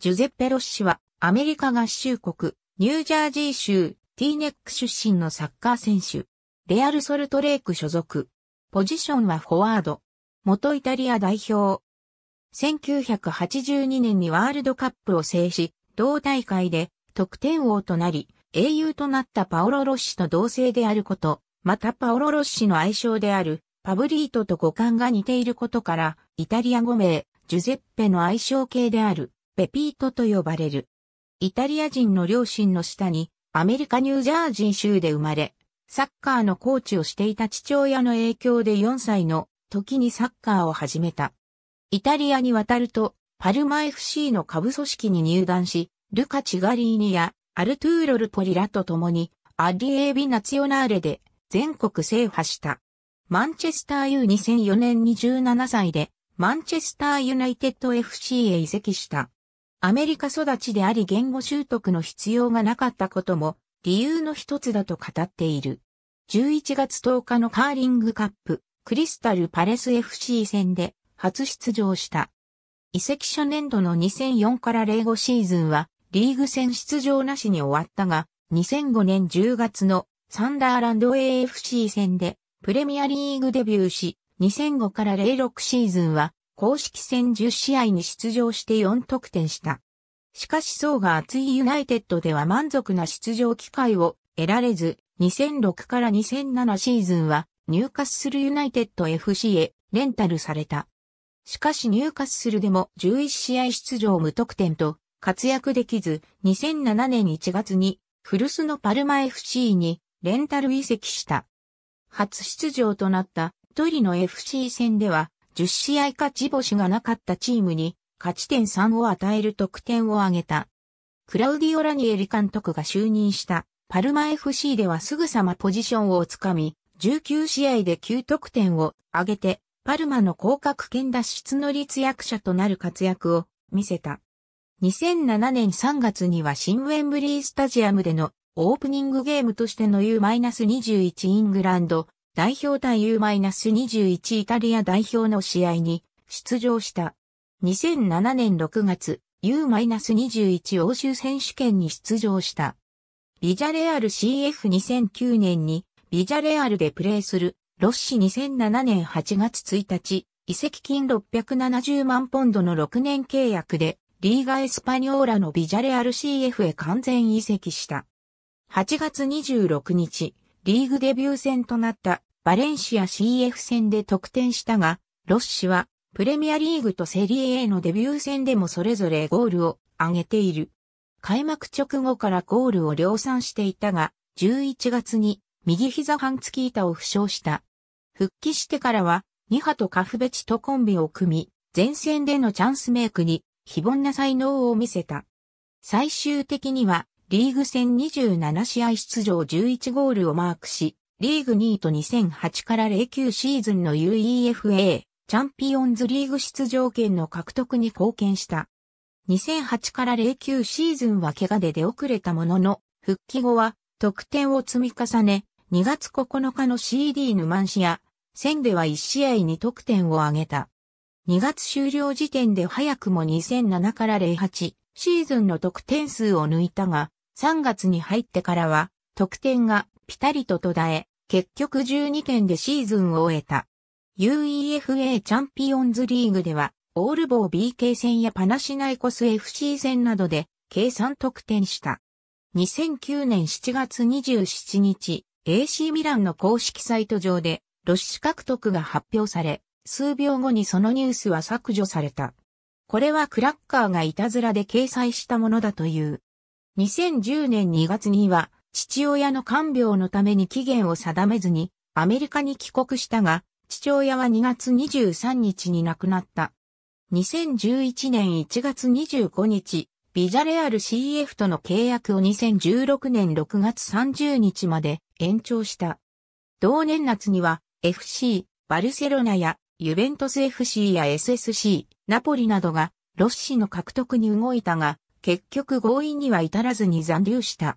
ジュゼッペ・ロッシは、アメリカ合衆国、ニュージャージー州、ティーネック出身のサッカー選手。レアル・ソルトレーク所属。ポジションはフォワード。元イタリア代表。1982年にワールドカップを制し、同大会で得点王となり、英雄となったパオロ・ロッシと同姓であること、またパオロ・ロッシの愛称であるパブリートと五感が似ていることから、イタリア語名、ジュゼッペの愛称系であるペピートと呼ばれる。イタリア人の両親の下に、アメリカニュージャージー州で生まれ、サッカーのコーチをしていた父親の影響で4歳の時にサッカーを始めた。イタリアに渡ると、パルマ FC の下部組織に入団し、ルカ・チガリーニやアルトゥーロ・ルポリラと共に、アディエービ・ナツヨナーレで全国制覇した。マンチェスター U2004 年に17歳で、マンチェスターユナイテッド FC へ移籍した。アメリカ育ちであり言語習得の必要がなかったことも理由の一つだと語っている。11月10日のカーリングカップクリスタルパレス FC 戦で初出場した。移籍初年度の2004から05シーズンはリーグ戦出場なしに終わったが、2005年10月のサンダーランド AFC 戦でプレミアリーグデビューし、2005から06シーズンは公式戦10試合に出場して4得点した。しかし層が厚いユナイテッドでは満足な出場機会を得られず、2006から2007シーズンは入荷するユナイテッド FC へレンタルされた。しかし入荷するでも11試合出場無得点と活躍できず、2007年1月に古巣のパルマ FC にレンタル移籍した。初出場となったトリの FC 戦では10試合勝ち星がなかったチームに勝ち点3を与える得点を挙げた。クラウディオ・ラニエリ監督が就任したパルマ FC ではすぐさまポジションをつかみ、19試合で9得点を挙げて、パルマの降格圏脱出の立役者となる活躍を見せた。2007年3月には新ウェンブリースタジアムでのオープニングゲームとしての U-21 イングランド代表対 U-21 イタリア代表の試合に出場した。2007年6月、U-21 欧州選手権に出場した。ビジャレアル CF2009 年にビジャレアルでプレーするロッシ2007年8月1日、移籍金670万ポンドの6年契約でリーガエスパニョーラのビジャレアル CF へ完全移籍した。8月26日、リーグデビュー戦となったバレンシア CF 戦で得点したが、ロッシはプレミアリーグとセリエ A のデビュー戦でもそれぞれゴールを挙げている。開幕直後からゴールを量産していたが、11月に右膝半月板を負傷した。復帰してからは、ニハとカフベチとコンビを組み、前線でのチャンスメイクに非凡な才能を見せた。最終的には、リーグ戦27試合出場11ゴールをマークし、リーグ2位と2008から09シーズンの UEFA チャンピオンズリーグ出場権の獲得に貢献した。2008から09シーズンは怪我で出遅れたものの、復帰後は得点を積み重ね、2月9日の CD ヌマンシア、戦では1試合に得点を挙げた。2月終了時点で早くも2007から08シーズンの得点数を抜いたが、3月に入ってからは得点がピタリと途絶え、結局12点でシーズンを終えた。UEFA チャンピオンズリーグでは、オールボー BK 戦やパナシナイコス FC 戦などで、計算得点した。2009年7月27日、AC ミランの公式サイト上で、ロシ獲得が発表され、数秒後にそのニュースは削除された。これはクラッカーがいたずらで掲載したものだという。2010年2月には、父親の看病のために期限を定めずにアメリカに帰国したが、父親は2月23日に亡くなった。2011年1月25日、ビジャレアル CF との契約を2016年6月30日まで延長した。同年夏には FC、バルセロナやユベントス FC や SSC、ナポリなどがロッシの獲得に動いたが、結局合意には至らずに残留した。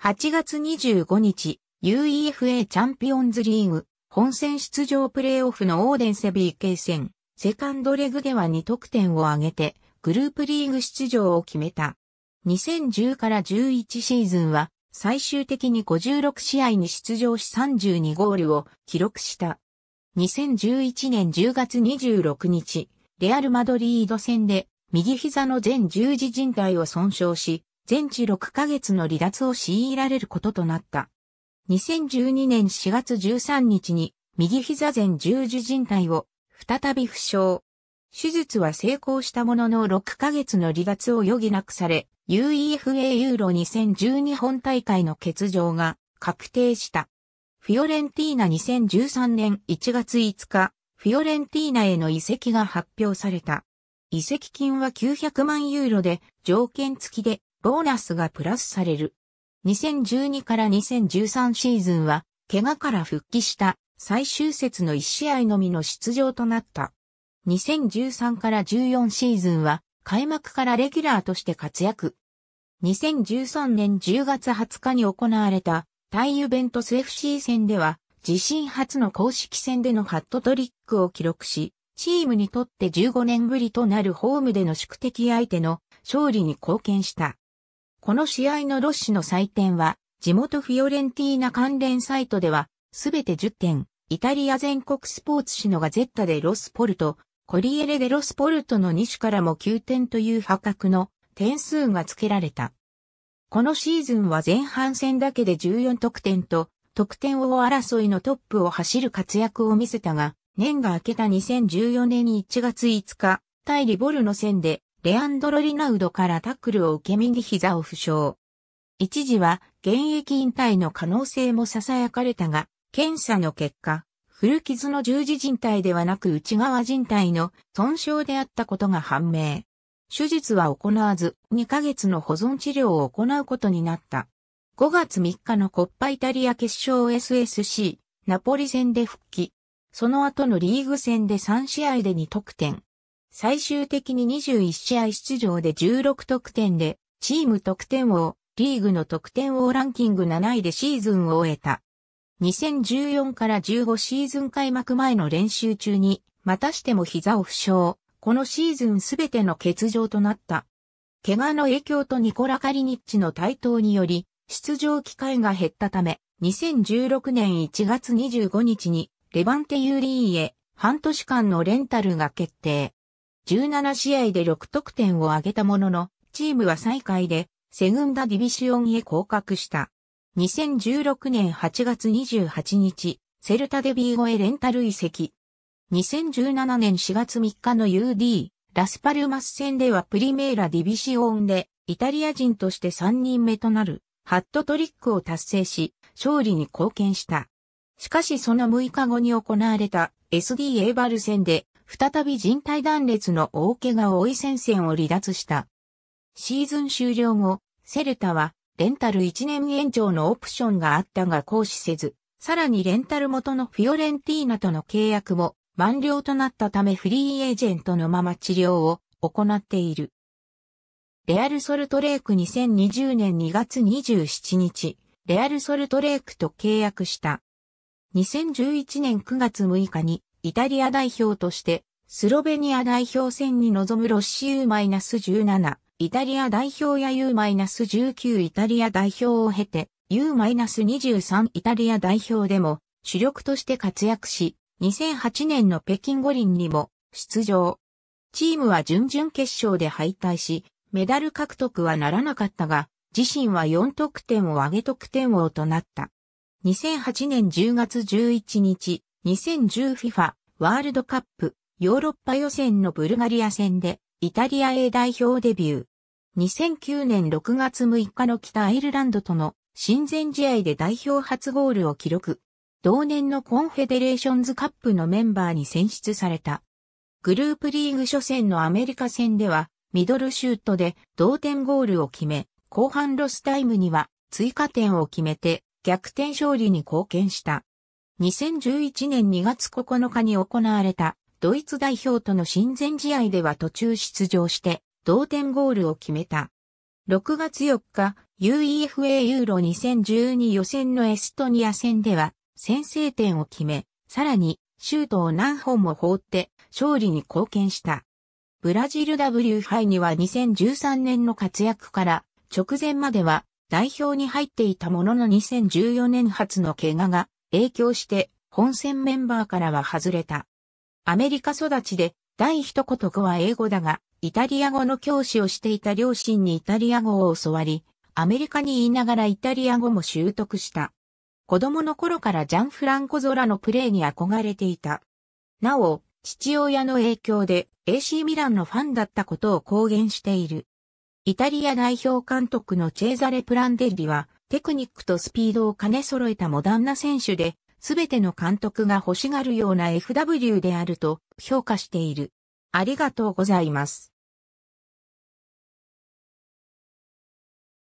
8月25日、UEFA チャンピオンズリーグ、本戦出場プレイオフのオーデンセ BK 戦、セカンドレグでは2得点を挙げて、グループリーグ出場を決めた。2010から11シーズンは、最終的に56試合に出場し32ゴールを記録した。2011年10月26日、レアル・マドリード戦で、右膝の全十字靭帯を損傷し、全治6ヶ月の離脱を強いられることとなった。2012年4月13日に右膝前十字靭帯を再び負傷。手術は成功したものの6ヶ月の離脱を余儀なくされ、UEFA ユーロ2012本大会の欠場が確定した。フィオレンティーナ2013年1月5日、フィオレンティーナへの移籍が発表された。移籍金は900万ユーロで条件付きでボーナスがプラスされる。2012から2013シーズンは、怪我から復帰した最終節の1試合のみの出場となった。2013から14シーズンは、開幕からレギュラーとして活躍。2013年10月20日に行われた、タイユベントス FC 戦では、自身初の公式戦でのハットトリックを記録し、チームにとって15年ぶりとなるホームでの宿敵相手の勝利に貢献した。この試合のロッシの採点は、地元フィオレンティーナ関連サイトでは、すべて10点、イタリア全国スポーツ紙のガゼッタでロスポルト、コリエレでロスポルトの種からも9点という破格の点数が付けられた。このシーズンは前半戦だけで14得点と、得点王争いのトップを走る活躍を見せたが、年が明けた2014年1月5日、対リボルの戦でレアンドロ・リナウドからタックルを受け右膝を負傷。一時は現役引退の可能性も囁かれたが、検査の結果、古傷の十字靭帯ではなく内側靭帯の損傷であったことが判明。手術は行わず、2ヶ月の保存治療を行うことになった。5月3日のコッパイタリア決勝 SSC、ナポリ戦で復帰。その後のリーグ戦で3試合で2得点。最終的に21試合出場で16得点で、チーム得点王、リーグの得点王ランキング7位でシーズンを終えた。2014から15シーズン開幕前の練習中に、またしても膝を負傷、このシーズンすべての欠場となった。怪我の影響とニコラ・カリニッチの台頭により、出場機会が減ったため、2016年1月25日に、レバンテ・ユーリーへ、半年間のレンタルが決定。17試合で6得点を挙げたものの、チームは最下位で、セグンダディビシオンへ降格した。2016年8月28日、セルタデビー越へレンタル移籍。2017年4月3日の UD、ラスパルマス戦ではプリメーラディビシオンで、イタリア人として3人目となる、ハットトリックを達成し、勝利に貢献した。しかしその6日後に行われた SD エバル戦で再び人体断裂の大怪我を追い戦線を離脱した。シーズン終了後、セルタは、レンタル1年延長のオプションがあったが行使せず、さらにレンタル元のフィオレンティーナとの契約も満了となったためフリーエージェントのまま治療を行っている。レアルソルトレーク2020年2月27日、レアルソルトレークと契約した。2011年9月6日にイタリア代表として、スロベニア代表戦に臨むロッシ U-17、イタリア代表や U-19 イタリア代表を経て、U-23 イタリア代表でも主力として活躍し、2008年の北京五輪にも出場。チームは準々決勝で敗退し、メダル獲得はならなかったが、自身は4得点を上げ得点王となった。2008年10月11日、2010FIFA ワールドカップヨーロッパ予選のブルガリア戦でイタリア A 代表デビュー。2009年6月6日の北アイルランドとの親善試合で代表初ゴールを記録。同年のコンフェデレーションズカップのメンバーに選出された。グループリーグ初戦のアメリカ戦では、ミドルシュートで同点ゴールを決め、後半ロスタイムには追加点を決めて逆転勝利に貢献した。2011年2月9日に行われたドイツ代表との親善試合では途中出場して同点ゴールを決めた。6月4日、UEFA ユーロ2012予選のエストニア戦では先制点を決め、さらにシュートを何本も放って勝利に貢献した。ブラジル W 杯には2013年の活躍から直前までは代表に入っていたものの2014年初の怪我が影響して本戦メンバーからは外れた。アメリカ育ちで第一言語は英語だが、イタリア語の教師をしていた両親にイタリア語を教わり、アメリカに言いながらイタリア語も習得した。子供の頃からジャン・フランコ・ゾラのプレーに憧れていた。なお、父親の影響で AC ミランのファンだったことを公言している。イタリア代表監督のチェーザレ・プランデリは、テクニックとスピードを兼ね揃えたモダンな選手で、すべての監督が欲しがるような FW であると評価している。ありがとうございます。